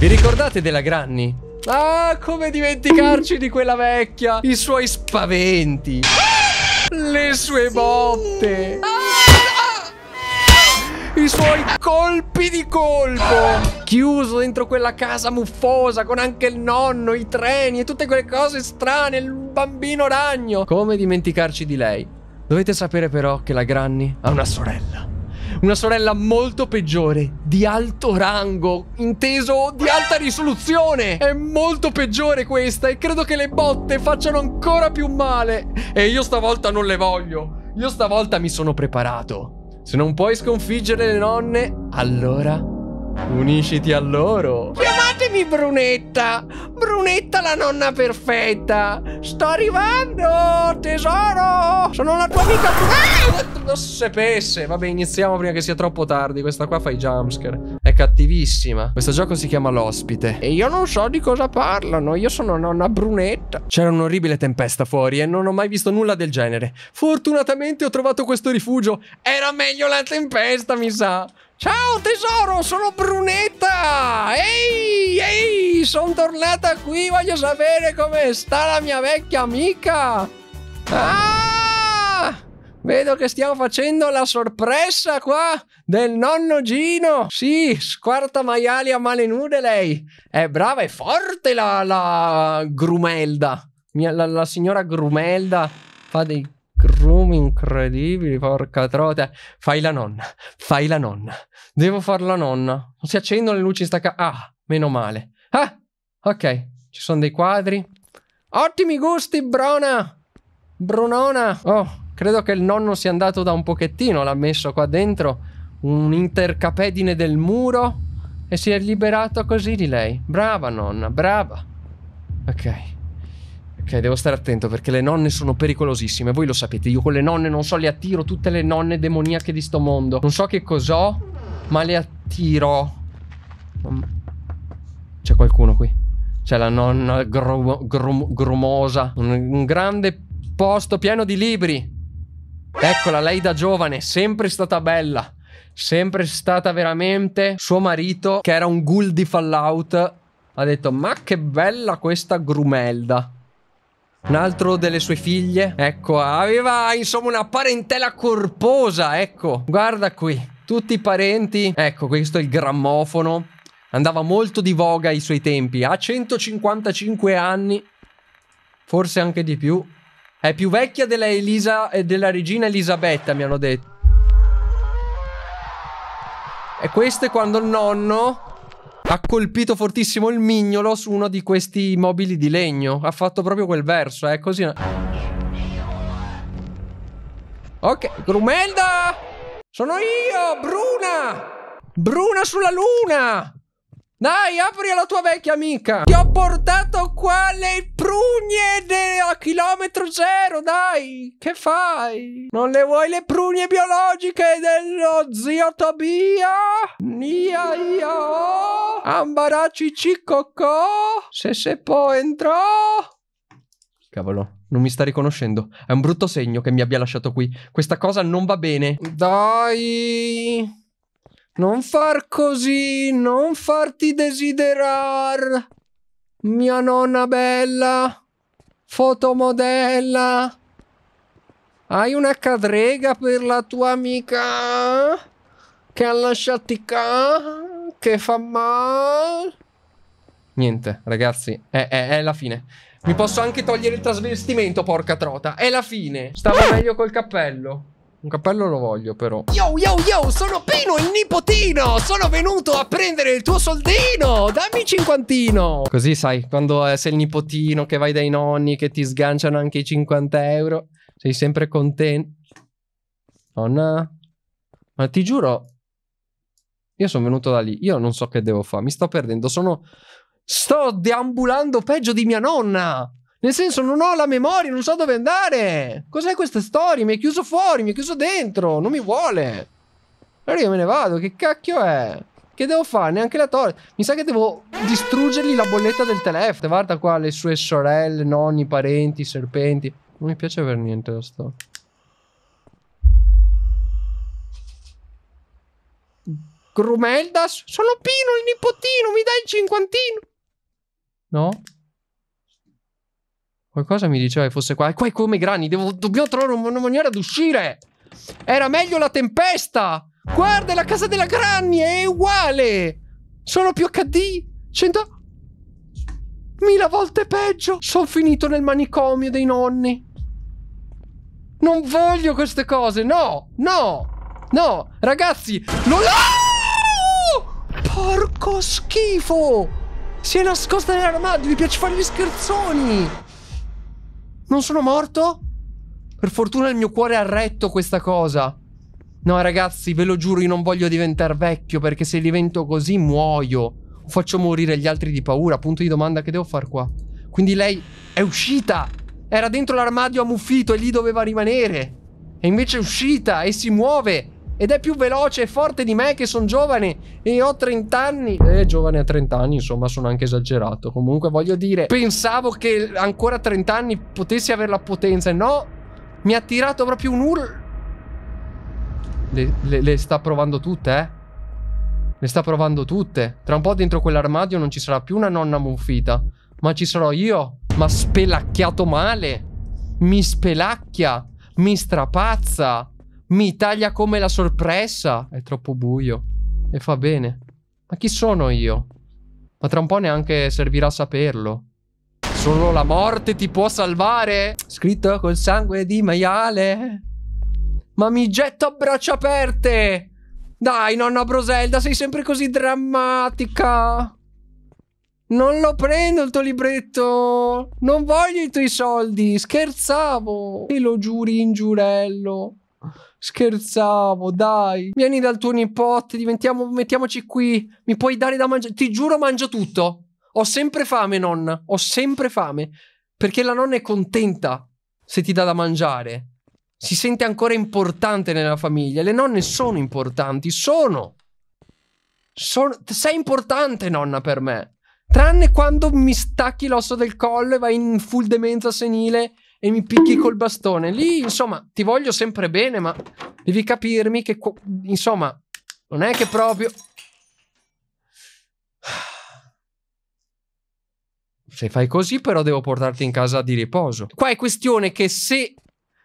Vi ricordate della Granny? Ah, come dimenticarci di quella vecchia! I suoi spaventi! Le sue botte! I suoi colpi di colpo! Chiuso dentro quella casa muffosa con anche il nonno, i treni e tutte quelle cose strane, il bambino ragno! Come dimenticarci di lei? Dovete sapere però che la Granny ha una sorella una sorella molto peggiore, di alto rango, inteso di alta risoluzione. È molto peggiore questa e credo che le botte facciano ancora più male. E io stavolta non le voglio. Io stavolta mi sono preparato. Se non puoi sconfiggere le nonne, allora unisciti a loro. Yeah! Vieni Brunetta, Brunetta la nonna perfetta. Sto arrivando, tesoro. Sono la tua amica. Ah, non sapesse. Vabbè, iniziamo prima che sia troppo tardi. Questa qua fa i jumpscare. È cattivissima. Questo gioco si chiama L'ospite. E io non so di cosa parlano. Io sono nonna Brunetta. C'era un'orribile tempesta fuori e non ho mai visto nulla del genere. Fortunatamente ho trovato questo rifugio. Era meglio la tempesta, mi sa. Ciao tesoro, sono Brunetta! Ehi, ehi, sono tornata qui, voglio sapere come sta la mia vecchia amica! Ah! Vedo che stiamo facendo la sorpresa qua del nonno Gino! Sì, squarta maiali a male nude lei! È brava e forte la, la Grumelda! Mia, la, la signora Grumelda fa dei room incredibili, porca trota. Fai la nonna, fai la nonna. Devo far la nonna. si accendono le luci in stacca. Ah, meno male. Ah, ok. Ci sono dei quadri. Ottimi gusti, Brona. Brunona. Oh, credo che il nonno sia andato da un pochettino. L'ha messo qua dentro un intercapedine del muro e si è liberato così di lei. Brava nonna, brava. Ok. Ok, devo stare attento perché le nonne sono pericolosissime. Voi lo sapete, io con le nonne non so, le attiro tutte le nonne demoniache di sto mondo. Non so che cos'ho, ma le attiro. C'è qualcuno qui. C'è la nonna gru gru grumosa. Un, un grande posto pieno di libri. Eccola, lei da giovane, sempre stata bella. Sempre stata veramente suo marito, che era un ghoul di Fallout, ha detto: Ma che bella questa grumelda! Un altro delle sue figlie, ecco, aveva insomma una parentela corposa, ecco. Guarda qui, tutti i parenti. Ecco, questo è il grammofono. Andava molto di voga ai suoi tempi. Ha 155 anni, forse anche di più. È più vecchia della, Elisa, eh, della regina Elisabetta, mi hanno detto. E questo è quando il nonno ha colpito fortissimo il mignolo su uno di questi mobili di legno. Ha fatto proprio quel verso, eh, così. Ok, Grumelda! Sono io, Bruna! Bruna sulla luna! Dai, apri alla tua vecchia amica! Ti ho portato qua le prugne a chilometro zero, dai! Che fai? Non le vuoi le prugne biologiche dello zio Tobia? Nia ia Ambaraci cicocò! Se se può entrò! Cavolo. Non mi sta riconoscendo. È un brutto segno che mi abbia lasciato qui. Questa cosa non va bene. Dai. Non far così, non farti desiderar. Mia nonna bella, fotomodella. Hai una cadrega per la tua amica che ha lasciati ca, che fa male. Niente, ragazzi, è, è, è la fine. Mi posso anche togliere il trasvestimento, porca trota. È la fine. Stava meglio col cappello. Un cappello lo voglio però. Yo yo yo, sono Pino il nipotino, sono venuto a prendere il tuo soldino, dammi cinquantino. Così sai, quando eh, sei il nipotino che vai dai nonni che ti sganciano anche i 50 euro, sei sempre contento. Nonna, ma ti giuro, io sono venuto da lì, io non so che devo fare, mi sto perdendo, sono... Sto deambulando peggio di mia nonna! Nel senso, non ho la memoria, non so dove andare. Cos'è questa storia? Mi è chiuso fuori, mi è chiuso dentro, non mi vuole. Allora io me ne vado, che cacchio è? Che devo fare? Neanche la torre. Mi sa che devo distruggergli la bolletta del telefono. Guarda qua le sue sorelle, nonni, parenti, serpenti. Non mi piace per niente la storia. Grumeldas? Sono Pino, il nipotino, mi dai il cinquantino? No? Qualcosa mi diceva che fosse qua. Qua è come i grani. Devo, dobbiamo trovare una maniera di uscire. Era meglio la tempesta. Guarda, è la casa della Granny è uguale. Sono più HD. 100... Mila volte peggio. Sono finito nel manicomio dei nonni. Non voglio queste cose. No, no, no. Ragazzi, non... Ah! Porco schifo. Si è nascosta nell'armadio. Mi piace fare gli scherzoni. Non sono morto? Per fortuna il mio cuore ha retto questa cosa. No, ragazzi, ve lo giuro, io non voglio diventare vecchio perché se divento così muoio. Faccio morire gli altri di paura. Punto di domanda che devo far qua. Quindi lei è uscita. Era dentro l'armadio ammuffito e lì doveva rimanere. E invece è uscita e si muove ed è più veloce e forte di me che sono giovane e ho 30 anni. Eh, giovane a 30 anni, insomma, sono anche esagerato. Comunque, voglio dire, pensavo che ancora a 30 anni potessi avere la potenza. e No, mi ha tirato proprio un urlo. Le, le, le sta provando tutte, eh? Le sta provando tutte. Tra un po' dentro quell'armadio non ci sarà più una nonna muffita, ma ci sarò io. Ma spelacchiato male. Mi spelacchia. Mi strapazza. Mi taglia come la sorpresa. È troppo buio. E fa bene. Ma chi sono io? Ma tra un po' neanche servirà a saperlo. Solo la morte ti può salvare. Scritto col sangue di maiale. Ma mi getto a braccia aperte. Dai, nonna Broselda, sei sempre così drammatica. Non lo prendo il tuo libretto. Non voglio i tuoi soldi. Scherzavo. E lo giuri in giurello. Scherzavo, dai. Vieni dal tuo nipote, mettiamoci qui. Mi puoi dare da mangiare? Ti giuro, mangio tutto. Ho sempre fame, nonna. Ho sempre fame. Perché la nonna è contenta se ti dà da mangiare. Si sente ancora importante nella famiglia. Le nonne sono importanti. Sono. sono... Sei importante, nonna, per me. Tranne quando mi stacchi l'osso del collo e vai in full demenza senile e mi picchi col bastone. Lì, insomma, ti voglio sempre bene, ma devi capirmi che, insomma, non è che proprio... Se fai così, però, devo portarti in casa di riposo. Qua è questione che se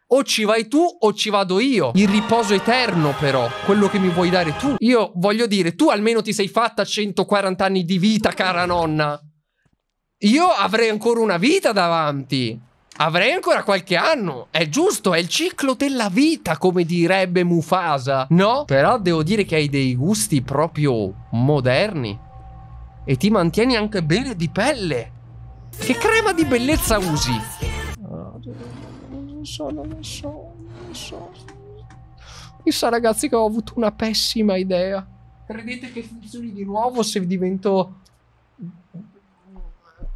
o ci vai tu o ci vado io. Il riposo eterno, però, quello che mi vuoi dare tu. Io voglio dire, tu almeno ti sei fatta 140 anni di vita, cara nonna. Io avrei ancora una vita davanti. Avrei ancora qualche anno. È giusto, è il ciclo della vita, come direbbe Mufasa. No? Però devo dire che hai dei gusti proprio moderni. E ti mantieni anche bene di pelle. Che crema di bellezza usi? Non so, non so, non so. Mi sa ragazzi che ho avuto una pessima idea. Credete che funzioni di nuovo se divento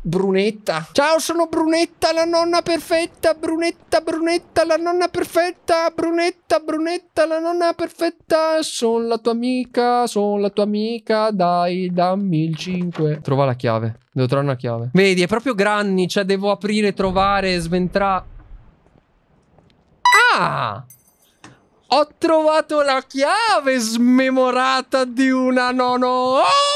Brunetta. Ciao, sono Brunetta, la nonna perfetta. Brunetta, Brunetta, la nonna perfetta. Brunetta, Brunetta, la nonna perfetta. Sono la tua amica, sono la tua amica. Dai, dammi il 5. Trova la chiave. Devo trovare una chiave. Vedi, è proprio granny. Cioè, devo aprire, trovare, sventrare. Ah! Ho trovato la chiave smemorata di una nono. Oh!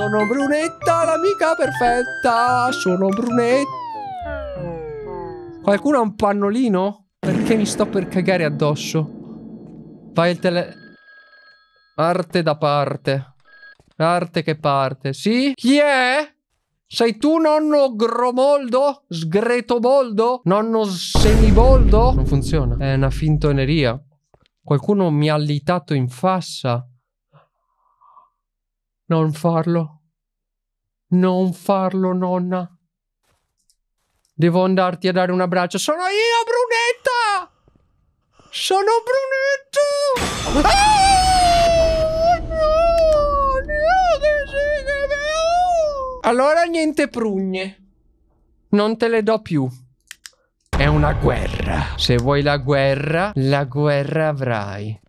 Sono Brunetta, l'amica perfetta. Sono Brunetta. Qualcuno ha un pannolino? Perché mi sto per cagare addosso? Vai il tele... Arte da parte. Arte che parte. Sì? Chi è? Sei tu nonno Gromoldo? Sgretoboldo? Nonno Semiboldo? Non funziona. È una fintoneria. Qualcuno mi ha litato in fassa. Non farlo. Non farlo, nonna. Devo andarti a dare un abbraccio. Sono io, Brunetta! Sono Brunetta! Ah! No! Allora niente prugne. Non te le do più. È una guerra. Se vuoi la guerra, la guerra avrai.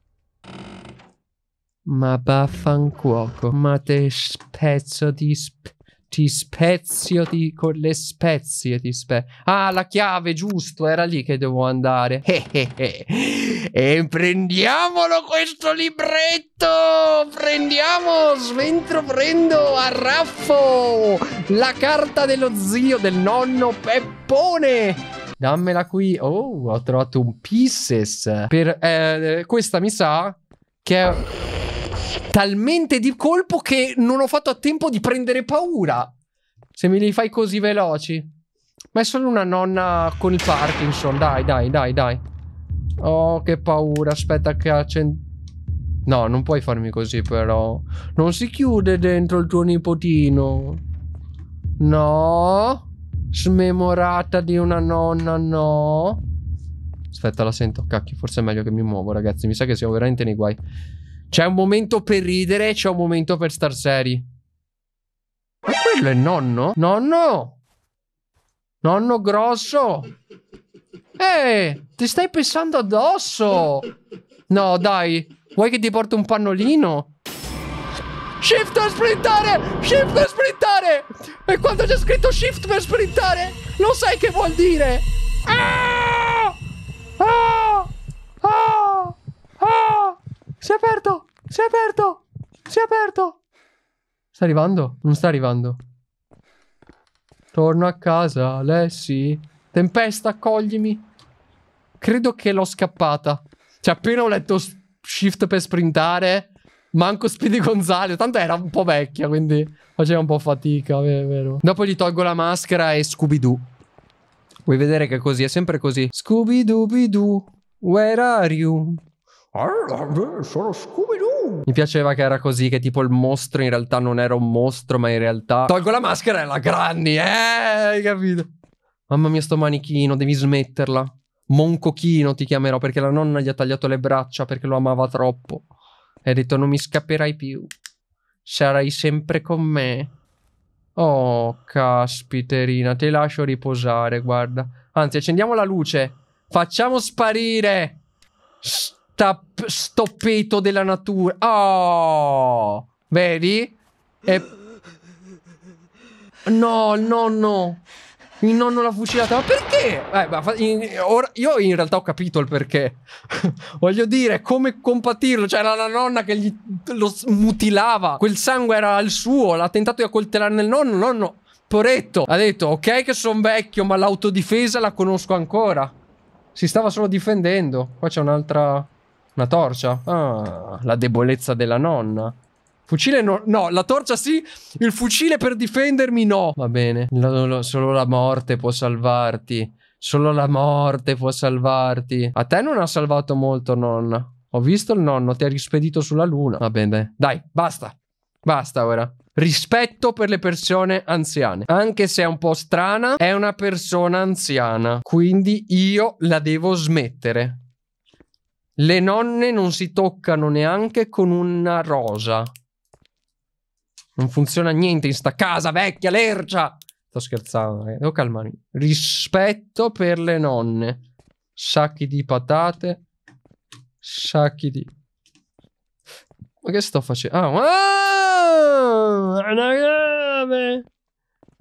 Ma baffancuoco. Ma te spezzo di sp ti spezio di, con le spezie ti spe... Ah, la chiave, giusto, era lì che devo andare. E prendiamolo questo libretto! Prendiamo, sventro prendo arraffo! la carta dello zio, del nonno Peppone! Dammela qui. Oh, ho trovato un pieces. Per, eh, questa mi sa che è talmente di colpo che non ho fatto a tempo di prendere paura. Se me li fai così veloci. Ma è solo una nonna con il Parkinson. Dai, dai, dai, dai. Oh, che paura. Aspetta che accendo. No, non puoi farmi così però. Non si chiude dentro il tuo nipotino. No. Smemorata di una nonna, no. Aspetta, la sento. Cacchio, forse è meglio che mi muovo, ragazzi. Mi sa che siamo veramente nei guai. C'è un momento per ridere e c'è un momento per star seri. Ma quello è nonno? Nonno! Nonno grosso! Eh, ti stai pensando addosso! No, dai, vuoi che ti porto un pannolino? Shift per sprintare! Shift per sprintare! E quando c'è scritto shift per sprintare, lo sai che vuol dire! Ah! Ah! Ah! Ah! Si è aperto! Si è aperto! Si è aperto! Sta arrivando? Non sta arrivando. Torno a casa, Alessi. Tempesta, accoglimi. Credo che l'ho scappata. Cioè, appena ho letto shift per sprintare, manco Speedy Gonzalez. Tanto era un po' vecchia, quindi faceva un po' fatica, vero. Dopo gli tolgo la maschera e Scooby-Doo. Vuoi vedere che è così? È sempre così. Scooby-Dooby-Doo, where are you? Eh, sono Scooby-Doo! Mi piaceva che era così, che tipo il mostro in realtà non era un mostro, ma in realtà... Tolgo la maschera e la granni, eh! Hai capito? Mamma mia, sto manichino, devi smetterla. Moncochino ti chiamerò, perché la nonna gli ha tagliato le braccia perché lo amava troppo. E ha detto, non mi scapperai più. Sarai sempre con me. Oh, caspiterina, ti lascio riposare, guarda. Anzi, accendiamo la luce. Facciamo sparire! Shh tap, stoppeto della natura. Oh, vedi? E... No, il nonno. Il nonno l'ha fucilata. Ma perché? Eh, ma in, or, io in realtà ho capito il perché. Voglio dire, come compatirlo? Cioè, era la nonna che gli, lo mutilava. Quel sangue era il suo. L'ha tentato di accoltellarne il nonno. Nonno, poretto. Ha detto, ok che sono vecchio, ma l'autodifesa la conosco ancora. Si stava solo difendendo. Qua c'è un'altra... Una torcia? Ah, la debolezza della nonna. Fucile no, no, la torcia sì, il fucile per difendermi no. Va bene, lo, lo, solo la morte può salvarti. Solo la morte può salvarti. A te non ha salvato molto, nonna. Ho visto il nonno, ti ha rispedito sulla luna. Va bene, dai, basta. Basta ora. Rispetto per le persone anziane. Anche se è un po' strana, è una persona anziana. Quindi io la devo smettere. Le nonne non si toccano neanche con una rosa. Non funziona niente in sta casa, vecchia, lercia! Sto scherzando, eh. devo calmarmi. Rispetto per le nonne. Sacchi di patate. Sacchi di... Ma che sto facendo? Ah, oh, una chiave!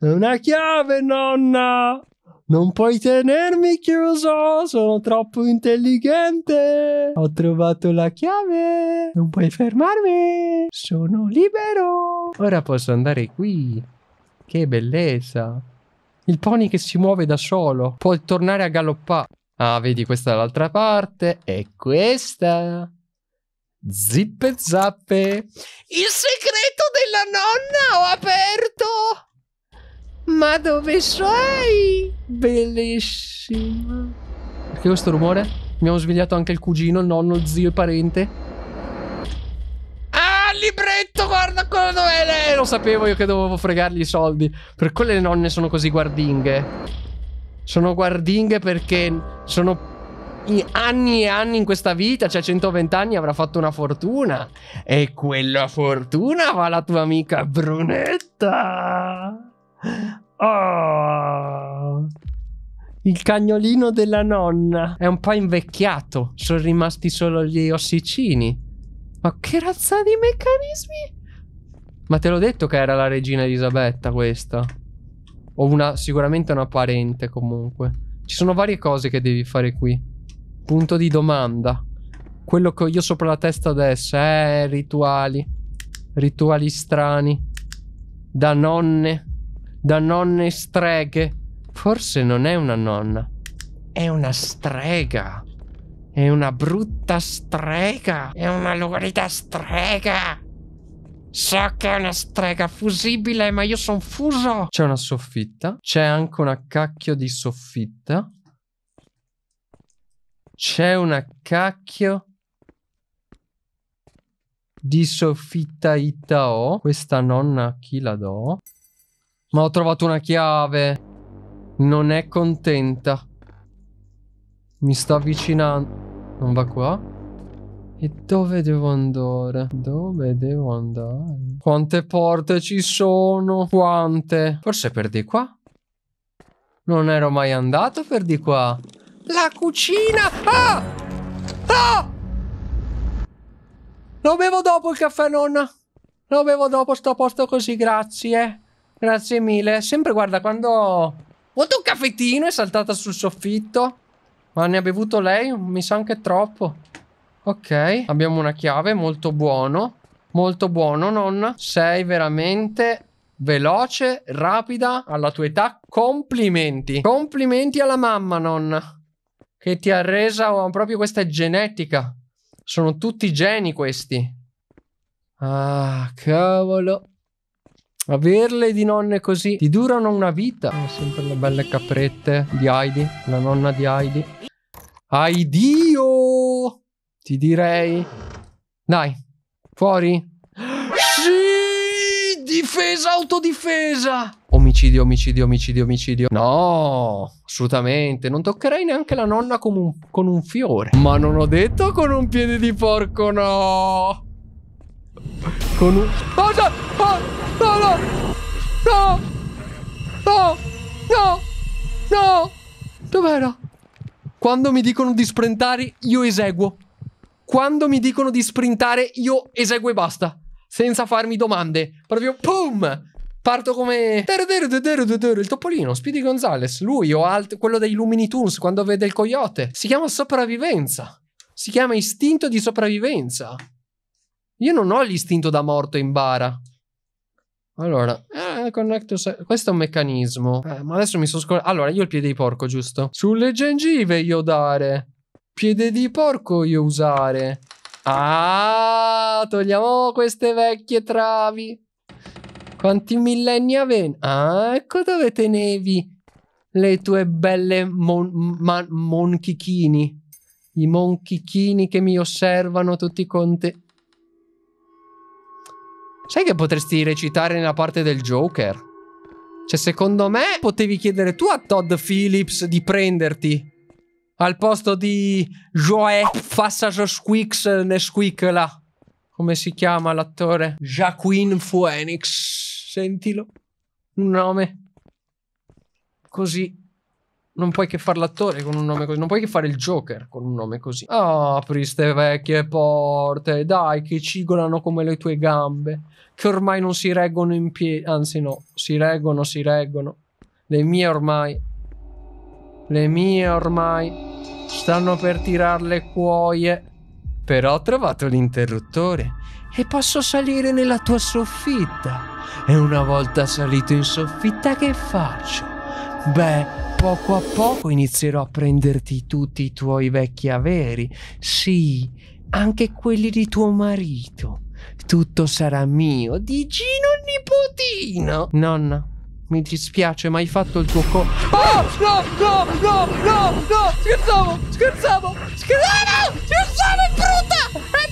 Una chiave, nonna! Non puoi tenermi chiuso, sono troppo intelligente. Ho trovato la chiave, non puoi fermarmi, sono libero. Ora posso andare qui. Che bellezza. Il pony che si muove da solo, può tornare a galoppare. Ah, vedi, questa è l'altra parte. E questa. Zippe zappe. Il segreto della nonna ho aperto. Ma dove sei? Bellissima. Perché questo rumore? Abbiamo svegliato anche il cugino, il nonno, il zio e il parente. Ah, il libretto, guarda quello dove lei. Lo sapevo io che dovevo fregargli i soldi. Per quello le nonne sono così guardinghe. Sono guardinghe perché sono anni e anni in questa vita, cioè 120 anni, avrà fatto una fortuna. E quella fortuna va alla tua amica Brunetta. Oh, il cagnolino della nonna è un po' invecchiato. Sono rimasti solo gli ossicini. Ma che razza di meccanismi? Ma te l'ho detto che era la regina Elisabetta questa. O una, sicuramente una parente comunque. Ci sono varie cose che devi fare qui. Punto di domanda. Quello che ho io sopra la testa adesso. Eh, rituali. Rituali strani. Da nonne da nonne streghe. Forse non è una nonna. È una strega. È una brutta strega. È una lorida strega. So che è una strega fusibile, ma io sono fuso. C'è una soffitta. C'è anche una cacchio di soffitta. C'è una cacchio di soffitta Itao. Questa nonna chi la do? Ma ho trovato una chiave. Non è contenta. Mi sta avvicinando. Non va qua? E dove devo andare? Dove devo andare? Quante porte ci sono? Quante? Forse per di qua? Non ero mai andato per di qua. La cucina! Ah! Ah! Lo bevo dopo il caffè, nonna. Lo bevo dopo, sto a posto così, grazie. Grazie mille. Sempre, guarda, quando... Vuoto un caffettino è saltata sul soffitto. Ma ne ha bevuto lei? Mi sa anche troppo. Ok. Abbiamo una chiave, molto buono. Molto buono, nonna. Sei veramente veloce, rapida, alla tua età. Complimenti. Complimenti alla mamma, nonna. Che ti ha resa... proprio questa è genetica. Sono tutti geni questi. Ah, cavolo. Averle di nonne così ti durano una vita. Sono sempre le belle caprette di Heidi, la nonna di Heidi. Aidio! Ti direi. Dai, fuori. Sì! Difesa, autodifesa! Omicidio, omicidio, omicidio, omicidio. No, assolutamente. Non toccherei neanche la nonna con un, con un fiore. Ma non ho detto con un piede di porco, no! Con un... Oh, no, no! No! No! No! No! Dov'era? Quando mi dicono di sprintare, io eseguo. Quando mi dicono di sprintare, io eseguo e basta. Senza farmi domande. Proprio pum! Parto come... Il topolino, Speedy Gonzales, lui o alt... quello dei Lumini Tunes quando vede il coyote. Si chiama sopravvivenza. Si chiama istinto di sopravvivenza. Io non ho l'istinto da morto in bara. Allora, eh, connect questo è un meccanismo. Eh, ma adesso mi sono scordato. Allora, io ho il piede di porco, giusto? Sulle gengive io dare. Piede di porco io usare. Ah, togliamo queste vecchie travi. Quanti millenni avevi? Ah, ecco dove tenevi le tue belle mon monchichini. I monchichini che mi osservano tutti con te. Sai che potresti recitare nella parte del Joker? Cioè, secondo me potevi chiedere tu a Todd Phillips di prenderti al posto di Joe Fassage Squeaks Nesquik là. Come si chiama l'attore? Joaquin Phoenix. Sentilo. Un nome. Così. Non puoi che fare l'attore con un nome così. Non puoi che fare il Joker con un nome così. Oh, ah, apri ste vecchie porte, dai, che cigolano come le tue gambe. Che ormai non si reggono in piedi. Anzi, no, si reggono, si reggono. Le mie ormai. Le mie ormai. Stanno per tirar le cuoie. Però ho trovato l'interruttore. E posso salire nella tua soffitta. E una volta salito in soffitta, che faccio? Beh, poco a poco inizierò a prenderti tutti i tuoi vecchi averi, sì, anche quelli di tuo marito. Tutto sarà mio, di Gino nipotino. Nonna, mi dispiace, ma hai fatto il tuo co... Oh, no, no, no, no, no, scherzavo, scherzavo, scherzavo, scherzavo, è brutta, è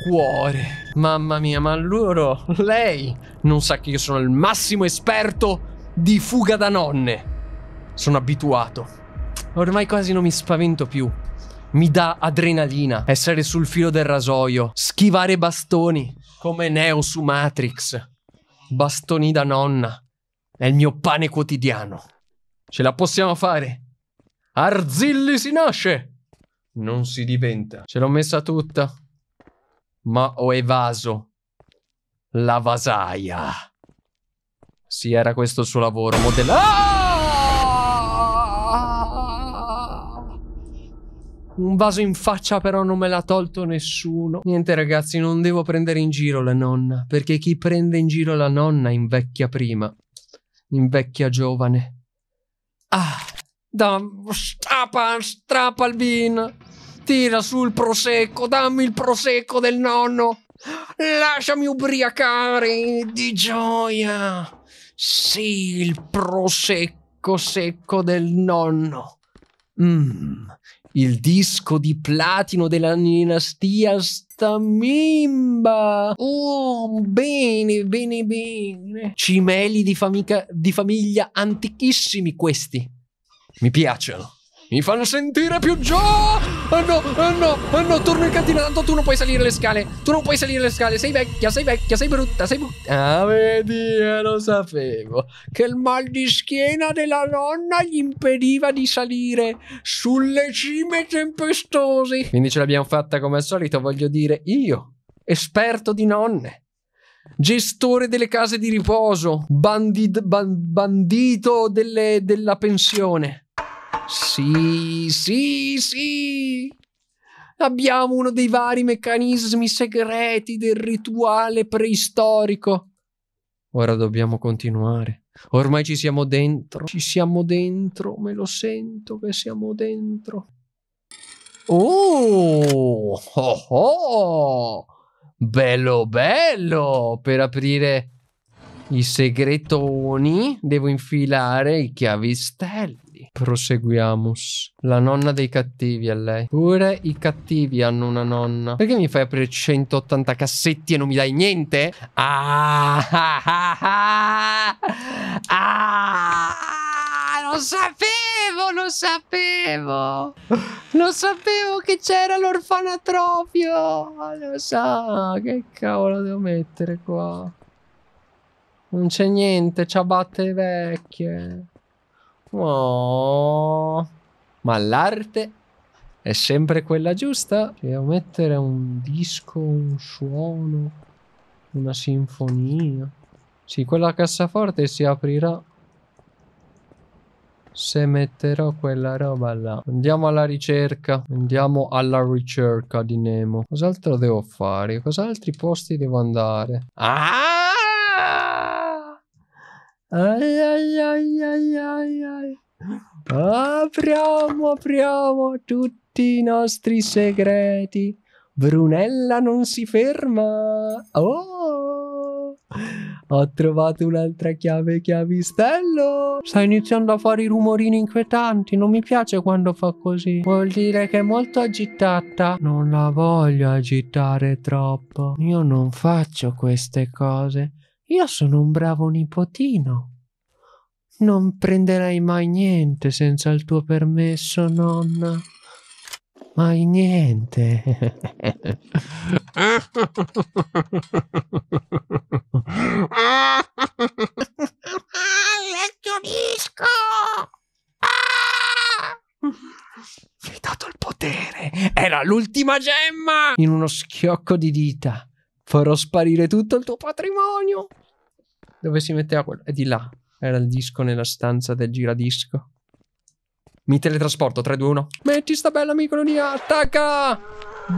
cuore. Mamma mia, ma loro, lei non sa che io sono il massimo esperto di fuga da nonne. Sono abituato. Ormai quasi non mi spavento più. Mi dà adrenalina essere sul filo del rasoio, schivare bastoni come Neo su Matrix. Bastoni da nonna. È il mio pane quotidiano. Ce la possiamo fare. Arzilli si nasce. Non si diventa. Ce l'ho messa tutta ma ho evaso la vasaia. Sì, era questo il suo lavoro. Modella... Ah! Un vaso in faccia però non me l'ha tolto nessuno. Niente ragazzi, non devo prendere in giro la nonna, perché chi prende in giro la nonna invecchia prima. Invecchia giovane. Ah, da... strappa, strappa il vino mattina sul prosecco, dammi il prosecco del nonno. Lasciami ubriacare di gioia. Sì, il prosecco secco del nonno. Mm, il disco di platino della dinastia Stamimba. Oh, bene, bene, bene. Cimeli di, famica, di famiglia antichissimi questi. Mi piacciono. Mi fanno sentire più giù! Oh no, oh no, oh no, torno incantinato, tu non puoi salire le scale, tu non puoi salire le scale, sei vecchia, sei vecchia, sei brutta, sei brutta. Ah, vedi, eh, lo sapevo, che il mal di schiena della nonna gli impediva di salire sulle cime tempestose. Quindi ce l'abbiamo fatta come al solito, voglio dire, io, esperto di nonne gestore delle case di riposo, bandid, ban, bandito delle, della pensione. Sì, sì, sì. Abbiamo uno dei vari meccanismi segreti del rituale preistorico. Ora dobbiamo continuare. Ormai ci siamo dentro. Ci siamo dentro. Me lo sento che siamo dentro. Oh, oh, oh. bello, bello. Per aprire i segretoni devo infilare i chiavistelli. Proseguiamus. La nonna dei cattivi è lei. Pure i cattivi hanno una nonna. Perché mi fai aprire 180 cassetti e non mi dai niente? Ah! ah, ah, ah lo sapevo, non sapevo. Non sapevo che c'era l'orfanatrofio. Lo so, che cavolo devo mettere qua. Non c'è niente, ciabatte vecchie. Oh, ma l'arte è sempre quella giusta? Devo cioè, mettere un disco, un suono, una sinfonia. Sì, quella cassaforte si aprirà se metterò quella roba là. Andiamo alla ricerca. Andiamo alla ricerca di Nemo. Cos'altro devo fare? Cos'altri posti devo andare? Ah! Ai ai ai ai ai ai. Apriamo, apriamo tutti i nostri segreti. Brunella non si ferma. Oh! Ho trovato un'altra chiave chiavistello. Sta iniziando a fare i rumorini inquietanti. Non mi piace quando fa così. Vuol dire che è molto agitata. Non la voglio agitare troppo. Io non faccio queste cose. Io sono un bravo nipotino. Non prenderai mai niente senza il tuo permesso, nonna. Mai niente. Legionisco! Ah! Mi hai dato il potere! Era l'ultima gemma! In uno schiocco di dita farò sparire tutto il tuo patrimonio. Dove si metteva quello? È di là. Era il disco nella stanza del giradisco. Mi teletrasporto, 3, 2, 1. Metti sta bella micronia, attacca!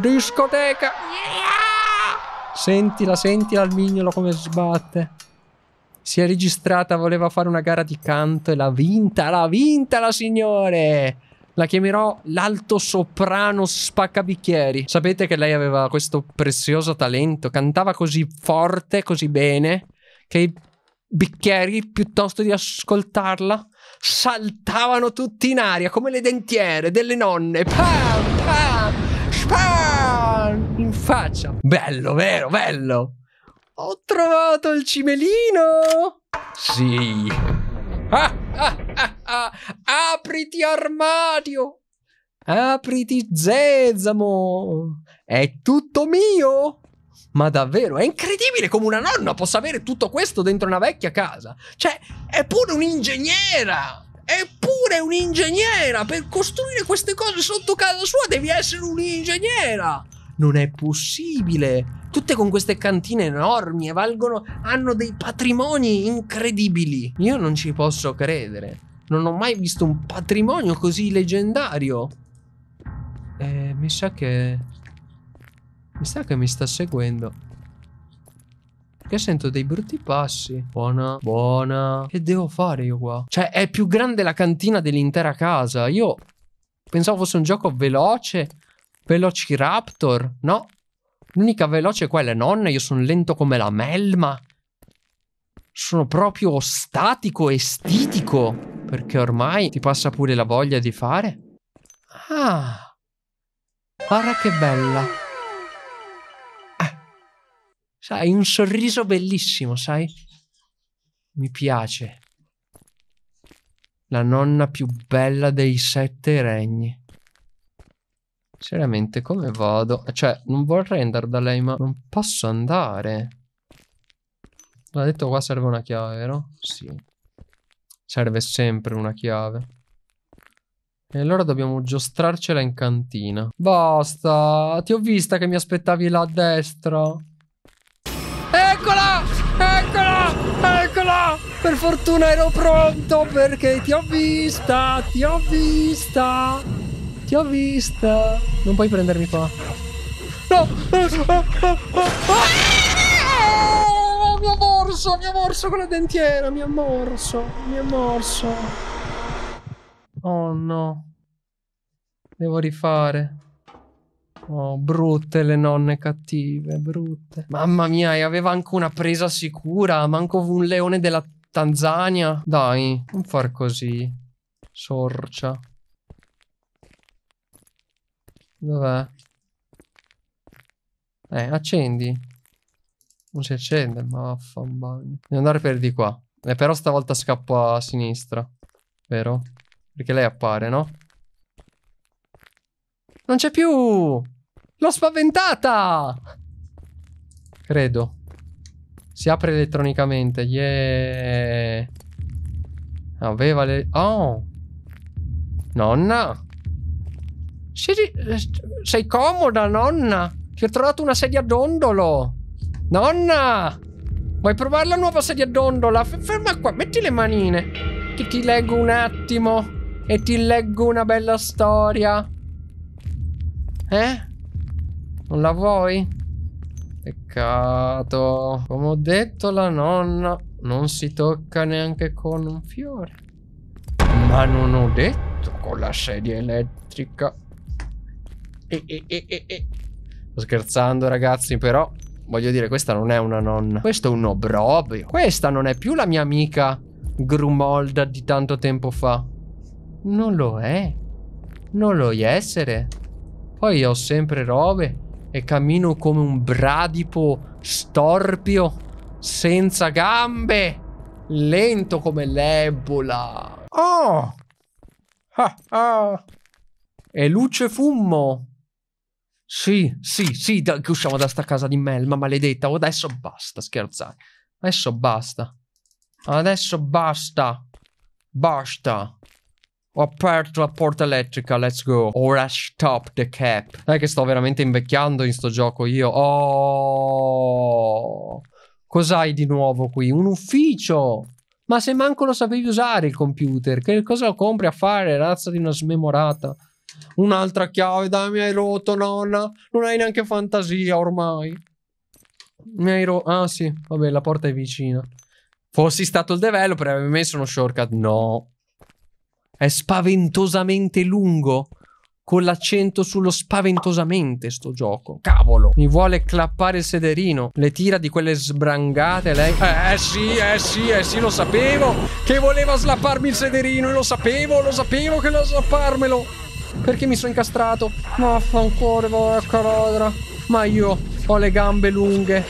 Discoteca! Yeah! Sentila, sentila il mignolo come sbatte. Si è registrata, voleva fare una gara di canto e l'ha vinta, l'ha vinta la signore! La chiamerò l'alto soprano spaccabicchieri. Sapete che lei aveva questo prezioso talento, cantava così forte, così bene, che i bicchieri, piuttosto di ascoltarla, saltavano tutti in aria come le dentiere delle nonne. Pam, pam, spam, in faccia. Bello, vero, bello. Ho trovato il cimelino. Sì. Ah, ah, ah, ah, Apriti armadio! Apriti zezamo! È tutto mio! Ma davvero, è incredibile come una nonna possa avere tutto questo dentro una vecchia casa. Cioè, è pure un'ingegnera! Eppure un'ingegnera! Per costruire queste cose sotto casa sua devi essere un'ingegnera! non è possibile. Tutte con queste cantine enormi e valgono, hanno dei patrimoni incredibili. Io non ci posso credere. Non ho mai visto un patrimonio così leggendario. Eh, mi sa che... Mi sa che mi sta seguendo. Perché sento dei brutti passi. Buona, buona. Che devo fare io qua? Cioè, è più grande la cantina dell'intera casa. Io pensavo fosse un gioco veloce Velociraptor? No. L'unica veloce è quella, nonna. Io sono lento come la melma. Sono proprio statico estitico. Perché ormai ti passa pure la voglia di fare. Ah. Guarda che bella. Eh. Sai, un sorriso bellissimo, sai? Mi piace. La nonna più bella dei sette regni. Seriamente, come vado? Cioè, non vorrei andare da lei, ma non posso andare. L'ha detto qua serve una chiave, vero? Sì. Serve sempre una chiave. E allora dobbiamo giostrarcela in cantina. Basta! Ti ho vista che mi aspettavi là a destra. Eccola! Eccola! Eccola! Per fortuna ero pronto perché ti ho vista! Ti ho vista! Ti ho vista. Non puoi prendermi qua. No! Ah, eh, mi ha morso, mi ha morso con la dentiera, mi ha morso, mi ha morso. Oh no. Devo rifare. Oh, brutte le nonne cattive, brutte. Mamma mia, e aveva anche una presa sicura. Manco un leone della Tanzania. Dai, non far così. Sorcia. Dov'è? Eh, accendi. Non si accende, ma vaffanbagno. Devo andare per di qua. Eh, però stavolta scappo a sinistra. Vero? Perché lei appare, no? Non c'è più! L'ho spaventata! Credo. Si apre elettronicamente. Yeah! Aveva le... Oh! Nonna! Siedi, eh, sei comoda, nonna. Ti ho trovato una sedia a dondolo. Nonna! Vuoi provare la nuova sedia a dondola? F ferma qua, metti le manine. Che ti leggo un attimo. E ti leggo una bella storia. Eh? Non la vuoi? Peccato. Come ho detto la nonna non si tocca neanche con un fiore. Ma non ho detto con la sedia elettrica. E, e, e, e, Sto scherzando ragazzi però Voglio dire questa non è una nonna Questo è un obbrobio Questa non è più la mia amica Grumolda di tanto tempo fa Non lo è Non lo è essere Poi ho sempre robe E cammino come un bradipo Storpio Senza gambe Lento come l'ebola Oh Ah ah e luce fummo. Sì, sì, sì, da, che usciamo da sta casa di melma maledetta. Oh, adesso basta scherzare. Adesso basta. Adesso basta. Basta. Ho aperto la porta elettrica, let's go. Ora stop the cap. Dai che sto veramente invecchiando in sto gioco io. Oh. Cos'hai di nuovo qui? Un ufficio. Ma se manco lo sapevi usare il computer, che cosa lo compri a fare, razza di una smemorata? Un'altra chiave, dai, mi hai rotto, nonna. Non hai neanche fantasia ormai. Mi hai rotto. Ah, sì. Vabbè, la porta è vicina. Fossi stato il developer, avrei messo uno shortcut. No. È spaventosamente lungo. Con l'accento sullo spaventosamente sto gioco. Cavolo. Mi vuole clappare il sederino. Le tira di quelle sbrangate lei. Eh, eh sì, eh sì, eh sì, lo sapevo. Che voleva slapparmi il sederino. E lo sapevo, lo sapevo che voleva slapparmelo. Perché mi sono incastrato? Ma fa Vaffanculo, porca ladra. Ma io ho le gambe lunghe.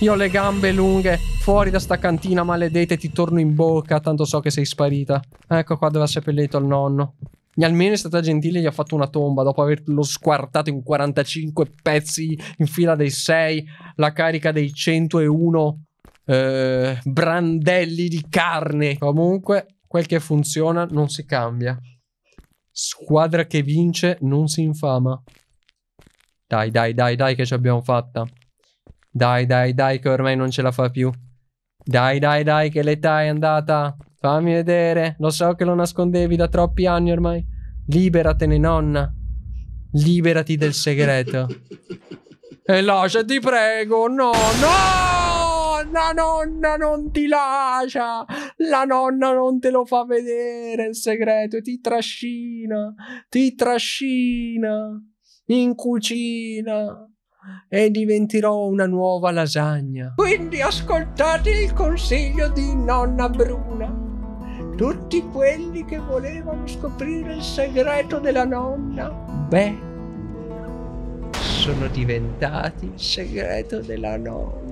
Io ho le gambe lunghe. Fuori da sta cantina maledetta e ti torno in bocca, tanto so che sei sparita. Ecco qua dove ha seppellito il nonno. Almeno è stata gentile e gli ha fatto una tomba dopo averlo squartato in 45 pezzi in fila dei 6, la carica dei 101 eh, brandelli di carne. Comunque, quel che funziona non si cambia. Squadra che vince non si infama. Dai, dai, dai, dai che ci abbiamo fatta. Dai, dai, dai che ormai non ce la fa più. Dai, dai, dai che l'età è andata. Fammi vedere. Lo so che lo nascondevi da troppi anni ormai. Liberatene, nonna. Liberati del segreto. E lascia, ti prego. No, no! la nonna non ti lascia, la nonna non te lo fa vedere il segreto e ti trascina, ti trascina in cucina e diventerò una nuova lasagna. Quindi ascoltate il consiglio di nonna Bruna. Tutti quelli che volevano scoprire il segreto della nonna, beh, sono diventati il segreto della nonna.